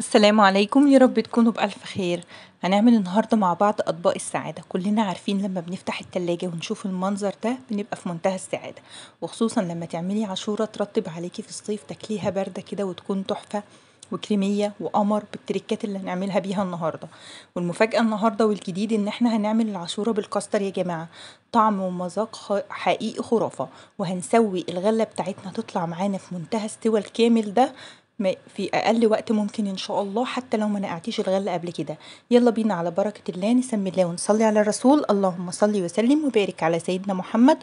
السلام عليكم يا رب تكونوا بألف خير هنعمل النهاردة مع بعض أطباق السعادة كلنا عارفين لما بنفتح التلاجة ونشوف المنظر ده بنبقى في منتهى السعادة وخصوصا لما تعملي عاشورة ترطب عليكي في الصيف تاكليها باردة كده وتكون تحفة وكريمية وقمر بالتريكات اللي هنعملها بيها النهاردة والمفاجأة النهاردة والجديد ان احنا هنعمل العاشورة بالكاستر يا جماعة طعم ومذاق حقيقي خرافة وهنسوي الغلة بتاعتنا تطلع معانا في منتهى استوى الكامل ده في أقل وقت ممكن إن شاء الله حتى لو منقعتيش الغلة قبل كده يلا بينا على بركة الله نسمي الله ونصلي على الرسول اللهم صل وسلم وبارك على سيدنا محمد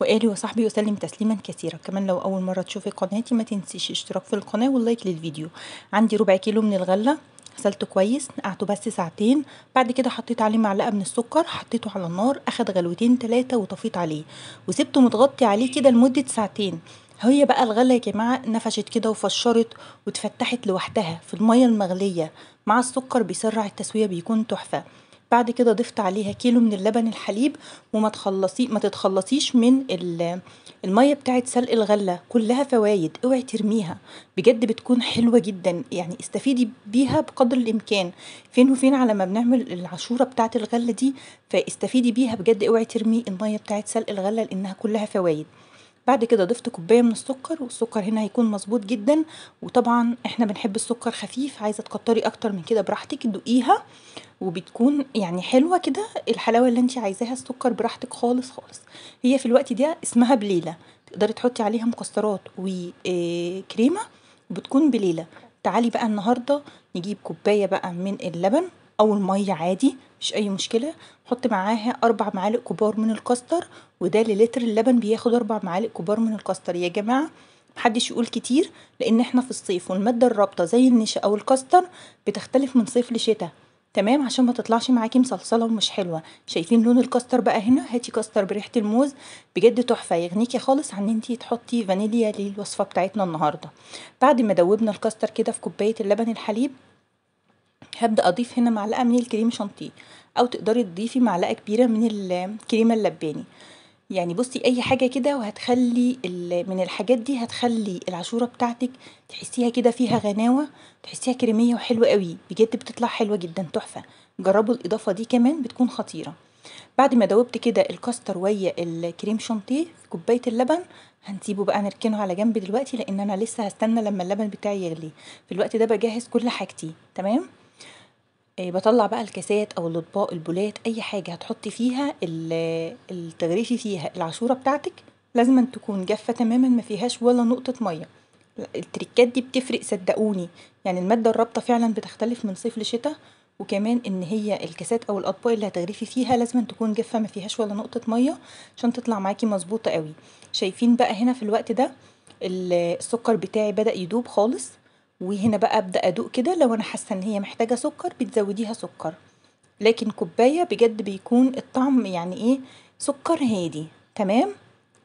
وآله وصحبه وسلم تسليما كثيرا كمان لو أول مرة تشوفي قناتي ما تنسيش اشتراك في القناة واللايك للفيديو عندي ربع كيلو من الغلة غسلته كويس نقعته بس ساعتين بعد كده حطيت عليه معلقه من السكر حطيته على النار اخد غلوتين تلاتة وطفيت عليه وسبته متغطي عليه كده لمده ساعتين هي بقى الغلة يا جماعة نفشت كده وفشرت واتفتحت لوحدها في المية المغلية مع السكر بيسرع التسوية بيكون تحفة بعد كده ضفت عليها كيلو من اللبن الحليب وما تخلصي ما تتخلصيش من الميه بتاعت سلق الغله كلها فوايد اوعي ترميها بجد بتكون حلوه جدا يعني استفيدي بيها بقدر الامكان فين وفين على ما بنعمل العشوره بتاعت الغله دي فاستفيدي بيها بجد اوعي ترمي الميه بتاعت سلق الغله لانها كلها فوايد بعد كده ضفت كوبايه من السكر والسكر هنا هيكون مظبوط جدا وطبعا احنا بنحب السكر خفيف عايزه تكتري اكتر من كده براحتك دقيها وبتكون يعني حلوه كده الحلاوه اللي انت عايزاها السكر براحتك خالص خالص هي في الوقت ده اسمها بليله تقدري تحطي عليها مكسرات وكريمه آه، بتكون بليله تعالي بقى النهارده نجيب كوبايه بقى من اللبن او الميه عادي مفيش أي مشكلة حط معاها أربع معالق كبار من الكاستر وده للتر اللبن بياخد أربع معالق كبار من الكاستر يا جماعة محدش يقول كتير لأن احنا في الصيف والمادة الرابطة زي النشا أو الكاستر بتختلف من صيف لشتاء تمام عشان ما تطلعش معاكي مصلصله ومش حلوه شايفين لون الكاستر بقى هنا هاتي كاستر بريحه الموز بجد تحفه يغنيكي خالص عن انتي تحطي فانيليا للوصفه بتاعتنا النهارده بعد ما دوبنا الكاستر كده في كوبايه اللبن الحليب هبدأ أضيف هنا معلقة من الكريم شانتيه أو تقدري تضيفي معلقة كبيرة من الكريمة اللباني يعني بصي أي حاجة كده وهتخلي من الحاجات دي هتخلي العشورة بتاعتك تحسيها كده فيها غناوة تحسيها كريمية وحلوة قوي بجد بتطلع حلوة جدا تحفة جربوا الإضافة دي كمان بتكون خطيرة بعد ما دوبت كده الكاستر ويا الكريم شانتيه في كوبايه اللبن هنسيبه بقى نركنه على جنب دلوقتي لان انا لسه هستنى لما اللبن بتاعي يغلي في الوقت ده بجهز كل حاجتي تمام آه، بطلع بقى الكاسات أو الأطباق، البولات، أي حاجة هتحطّي فيها ال فيها العاشورة بتاعتِك لازمًا تكون جافة تمامًا ما فيهاش ولا نقطة مَيّة، التريكات دي بتفرق صدقوني، يعني المادة الرابطة فعلًا بتختلف من صيف لشتا، وكمان إن هي الكاسات أو الأطباق اللي هتغرفي فيها لازمًا تكون جافة ما فيهاش ولا نقطة مَيّة عشان تطلع معاكي مظبوطه أوي، شايفين بقى هنا في الوقت ده السكر بتاعي بدأ يدوب خالص. وهنا بقى ابدا ادوق كده لو انا حاسه ان هي محتاجه سكر بتزوديها سكر لكن كوبايه بجد بيكون الطعم يعني ايه سكر هادي تمام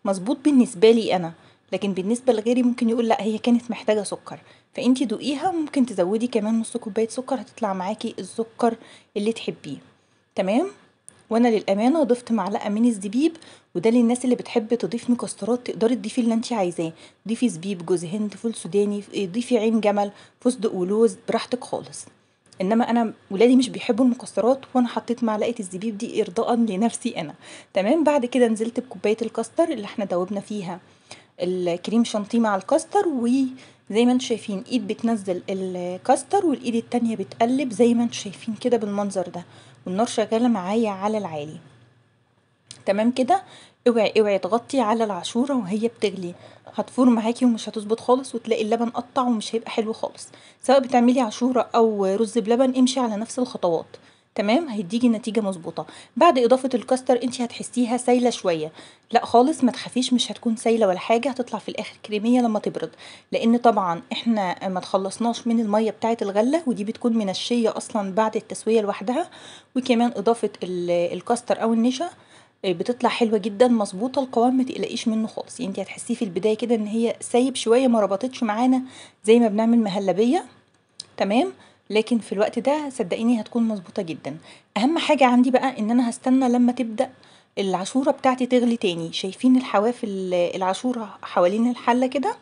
مظبوط بالنسبه لي انا لكن بالنسبه لغيري ممكن يقول لا هي كانت محتاجه سكر فانتي دوقيها ممكن تزودي كمان نص كوبايه سكر هتطلع معاكي السكر اللي تحبيه تمام وانا للامانه ضفت معلقه من الزبيب وده للناس اللي بتحب تضيف مكسرات تقدري تضيفي اللي انت عايزاه ضيفي زبيب جوز هند فول سوداني إيه، ضيفي عين جمل فستق ولوز براحتك خالص انما انا ولادي مش بيحبوا المكسرات وانا حطيت معلقه الزبيب دي ارضاء لنفسي انا تمام بعد كده نزلت بكوبايه الكاستر اللي احنا دوبنا فيها الكريم شانتيه مع الكاستر و زي ما انتم شايفين ايد بتنزل الكاستر والايد التانية بتقلب زي ما انتم شايفين كده بالمنظر ده والنار شغالة معايا على العالي تمام كده اوعي اوعي تغطي على العاشوره وهي بتغلي هتفور معاكي ومش هتظبط خالص وتلاقي اللبن قطع ومش هيبقى حلو خالص سواء بتعملي عاشوره او رز بلبن امشي على نفس الخطوات تمام هيديكي نتيجه مظبوطه بعد اضافه الكاستر انت هتحسيها سايله شويه لا خالص ما تخافيش مش هتكون سايله ولا حاجه هتطلع في الاخر كريميه لما تبرد لان طبعا احنا ما تخلصناش من الميه بتاعه الغله ودي بتكون منشيه اصلا بعد التسويه لوحدها وكمان اضافه الكاستر او النشا آه، بتطلع حلوه جدا مظبوطه القوام ما تقلقيش منه خالص يعني انت هتحسيه في البدايه كده ان هي سايب شويه ما ربطتش معانا زي ما بنعمل مهلبيه تمام لكن في الوقت ده صدقيني هتكون مظبوطة جدا أهم حاجة عندي بقى إن أنا هستنى لما تبدأ العشورة بتاعتي تغلي تاني شايفين الحواف العشورة حوالين الحلة كده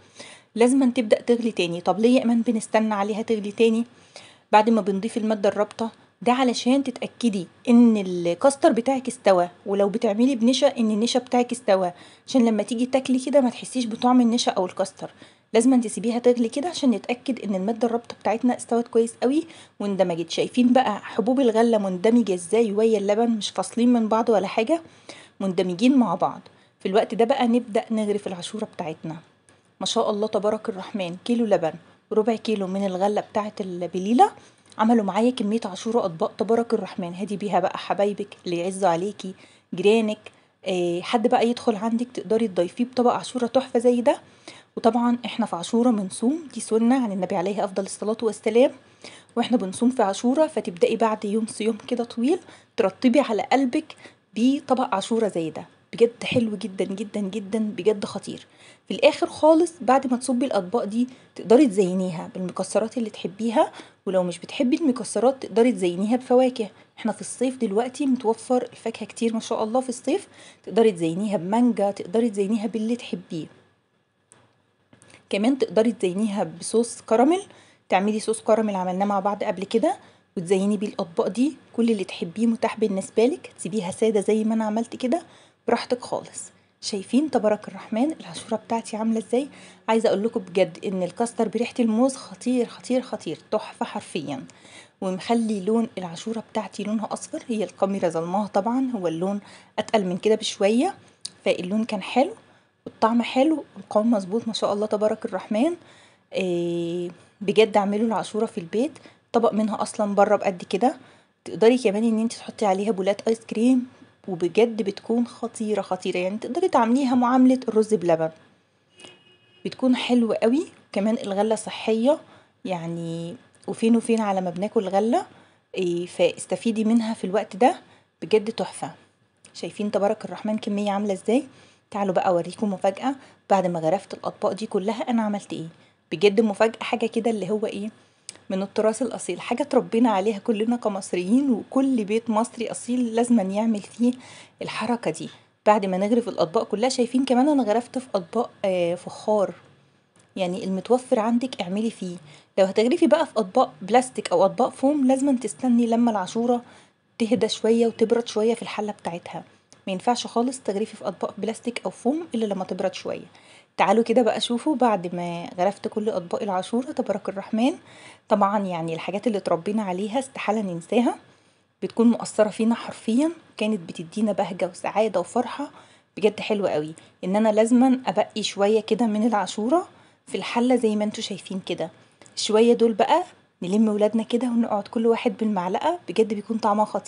لازما تبدأ تغلي تاني طب ليه يا بنستنى عليها تغلي تاني بعد ما بنضيف المادة الرابطة ده علشان تتأكدي ان الكاستر بتاعك استوى ولو بتعملي بنشا ان النشا بتاعك استوى عشان لما تيجي تاكلي كده ما تحسيش بطعم النشا او الكاستر لازم تسيبيها تغلي كده عشان نتاكد ان الماده الرابطه بتاعتنا استوت كويس قوي واندمجت شايفين بقى حبوب الغله مندمجه ازاي ويا اللبن مش فاصلين من بعض ولا حاجه مندمجين مع بعض في الوقت ده بقى نبدا نغرف العشوره بتاعتنا ما شاء الله تبارك الرحمن كيلو لبن ربع كيلو من الغله بتاعه البليله عملوا معايا كميه عشوره اطباق تبارك الرحمن هدي بيها بقى حبايبك اللي يعزوا عليكي جيرانك آه، حد بقى يدخل عندك تقدري تضيفيه بطبق عشوره تحفه زي ده وطبعا احنا في عاشوره بنصوم دي سنة عن النبي عليه أفضل الصلاة والسلام واحنا بنصوم في عاشوره فتبدأي بعد يوم صيام كده طويل ترطبي على قلبك بطبق عاشوره زي ده بجد حلو جدا جدا جدا بجد خطير في الاخر خالص بعد ما تصبي الاطباق دي تقدري تزينيها بالمكسرات اللي تحبيها ولو مش بتحبي المكسرات تقدري تزينيها بفواكه احنا في الصيف دلوقتي متوفر الفاكهه كتير ما شاء الله في الصيف تقدري تزينيها بمانجا تقدري تزينيها باللي تحبيه كمان تقدري تزينيها بصوص كراميل تعملي صوص كراميل عملناه مع بعض قبل كده وتزيني بيه الاطباق دي كل اللي تحبيه متاح بالنسبه لك تسيبيها ساده زي ما انا عملت كده براحتك خالص شايفين تبارك الرحمن العشوره بتاعتي عامله ازاي عايزه اقول لكم بجد ان الكاستر بريحه الموز خطير خطير خطير تحفه حرفيا ومخلي لون العشوره بتاعتي لونها اصفر هي الكاميرا ظلمها طبعا هو اللون اتقل من كده بشويه فاللون كان حلو الطعم حلو القوام مظبوط ما شاء الله تبارك الرحمن إيه بجد اعملوا العصورة في البيت طبق منها اصلا بره بقد كده تقدري كمان ان انت تحطي عليها بولات ايس كريم وبجد بتكون خطيرة خطيرة يعني تقدري تعمليها معاملة الرز بلبن بتكون حلوة قوي كمان الغلة صحية يعني وفين وفين على ما بناكل غلة إيه فاستفيدي منها في الوقت ده بجد تحفة شايفين تبارك الرحمن كمية عاملة ازاي تعالوا بقى اوريكم مفاجأة بعد ما غرفت الاطباق دي كلها انا عملت ايه بجد مفاجأة حاجة كده اللي هو ايه من التراث الأصيل حاجة تربينا عليها كلنا كمصريين وكل بيت مصري أصيل لازما يعمل فيه الحركة دي بعد ما نغرف الأطباق كلها شايفين كمان أنا غرفت في أطباق آه، فخار يعني المتوفر عندك اعملي فيه لو هتغرفي بقى في أطباق بلاستيك أو أطباق فوم لازما تستني لما العشورة تهدى شوية وتبرد شوية في الحلة بتاعتها ما ينفعش خالص تغريفي في اطباق بلاستيك او فوم الا لما تبرد شويه تعالوا كده بقى شوفوا بعد ما غرفت كل اطباق العاشوره تبارك الرحمن طبعا يعني الحاجات اللي اتربينا عليها استحاله ننساها بتكون مؤثره فينا حرفيا كانت بتدينا بهجه وسعاده وفرحه بجد حلوه قوي ان انا لازما ابقي شويه كده من العاشوره في الحله زي ما انتوا شايفين كده شويه دول بقى نلم ولادنا كده ونقعد كل واحد بالمعلقه بجد بيكون طعمها خطير